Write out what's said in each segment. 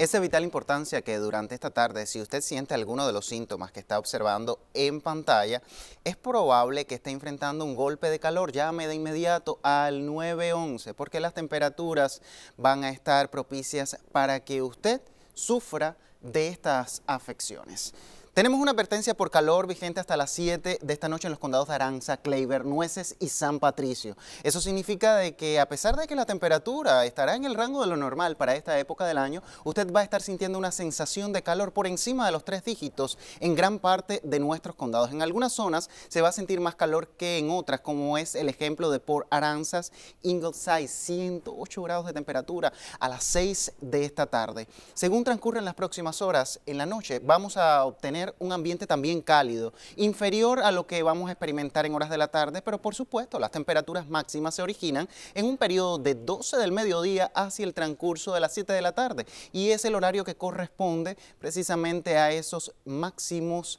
Es de vital importancia que durante esta tarde, si usted siente alguno de los síntomas que está observando en pantalla, es probable que esté enfrentando un golpe de calor. Llame de inmediato al 911 porque las temperaturas van a estar propicias para que usted sufra de estas afecciones. Tenemos una advertencia por calor vigente hasta las 7 de esta noche en los condados de Aranza, Kleiber, Nueces y San Patricio. Eso significa de que a pesar de que la temperatura estará en el rango de lo normal para esta época del año, usted va a estar sintiendo una sensación de calor por encima de los tres dígitos en gran parte de nuestros condados. En algunas zonas se va a sentir más calor que en otras, como es el ejemplo de por Aranzas, Ingleside, 108 grados de temperatura a las 6 de esta tarde. Según transcurren las próximas horas, en la noche vamos a obtener un ambiente también cálido, inferior a lo que vamos a experimentar en horas de la tarde, pero por supuesto las temperaturas máximas se originan en un periodo de 12 del mediodía hacia el transcurso de las 7 de la tarde y es el horario que corresponde precisamente a esos máximos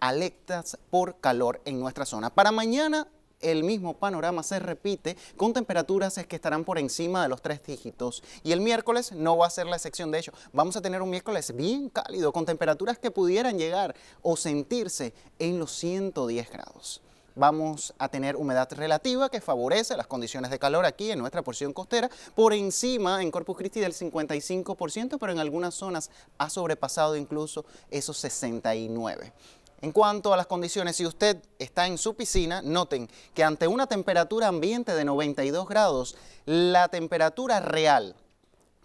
alectas por calor en nuestra zona. Para mañana el mismo panorama se repite con temperaturas que estarán por encima de los tres dígitos. Y el miércoles no va a ser la excepción de ello. Vamos a tener un miércoles bien cálido, con temperaturas que pudieran llegar o sentirse en los 110 grados vamos a tener humedad relativa que favorece las condiciones de calor aquí en nuestra porción costera, por encima en Corpus Christi del 55%, pero en algunas zonas ha sobrepasado incluso esos 69%. En cuanto a las condiciones, si usted está en su piscina, noten que ante una temperatura ambiente de 92 grados, la temperatura real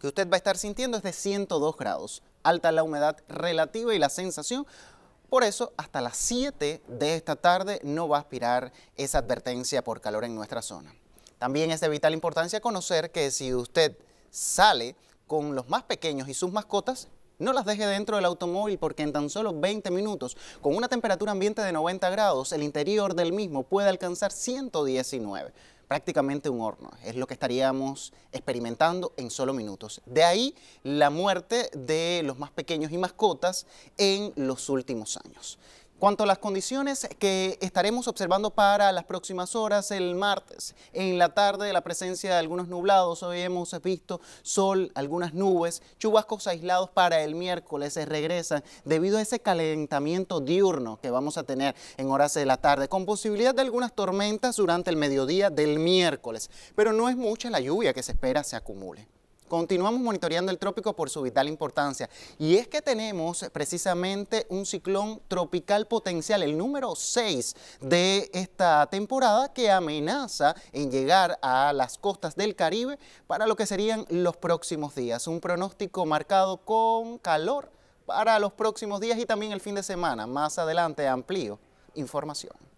que usted va a estar sintiendo es de 102 grados. Alta la humedad relativa y la sensación por eso, hasta las 7 de esta tarde no va a aspirar esa advertencia por calor en nuestra zona. También es de vital importancia conocer que si usted sale con los más pequeños y sus mascotas, no las deje dentro del automóvil porque en tan solo 20 minutos, con una temperatura ambiente de 90 grados, el interior del mismo puede alcanzar 119 prácticamente un horno. Es lo que estaríamos experimentando en solo minutos. De ahí la muerte de los más pequeños y mascotas en los últimos años. Cuanto a las condiciones que estaremos observando para las próximas horas, el martes en la tarde, la presencia de algunos nublados, hoy hemos visto sol, algunas nubes, chubascos aislados para el miércoles se regresan debido a ese calentamiento diurno que vamos a tener en horas de la tarde, con posibilidad de algunas tormentas durante el mediodía del miércoles, pero no es mucha la lluvia que se espera se acumule. Continuamos monitoreando el trópico por su vital importancia. Y es que tenemos precisamente un ciclón tropical potencial, el número 6 de esta temporada, que amenaza en llegar a las costas del Caribe para lo que serían los próximos días. Un pronóstico marcado con calor para los próximos días y también el fin de semana. Más adelante amplío información.